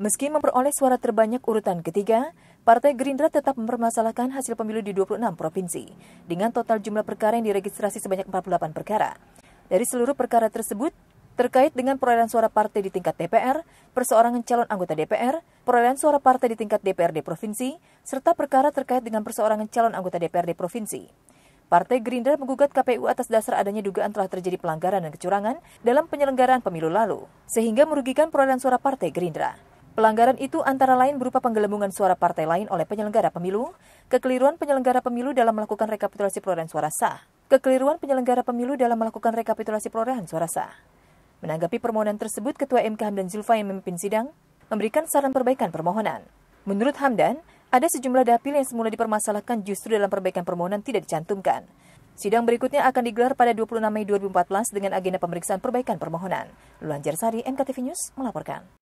Meski memperoleh suara terbanyak urutan ketiga, Partai Gerindra tetap mempermasalahkan hasil pemilu di 26 provinsi, dengan total jumlah perkara yang diregistrasi sebanyak 48 perkara. Dari seluruh perkara tersebut, terkait dengan perolehan suara partai di tingkat DPR, perseorangan calon anggota DPR, perolehan suara partai di tingkat DPRD provinsi, serta perkara terkait dengan perseorangan calon anggota DPRD provinsi. Partai Gerindra menggugat KPU atas dasar adanya dugaan telah terjadi pelanggaran dan kecurangan dalam penyelenggaraan pemilu lalu, sehingga merugikan perolehan suara Partai Gerindra. Pelanggaran itu antara lain berupa penggelembungan suara partai lain oleh penyelenggara pemilu, kekeliruan penyelenggara pemilu dalam melakukan rekapitulasi perolehan suara sah, kekeliruan penyelenggara pemilu dalam melakukan rekapitulasi perolehan suara sah. Menanggapi permohonan tersebut, Ketua MK Hamdan Zulfa yang memimpin sidang memberikan saran perbaikan permohonan. Menurut Hamdan, ada sejumlah dapil yang semula dipermasalahkan justru dalam perbaikan permohonan tidak dicantumkan. Sidang berikutnya akan digelar pada 26 Mei 2014 dengan agenda pemeriksaan perbaikan permohonan. Luan Jersari, MKTV News, melaporkan.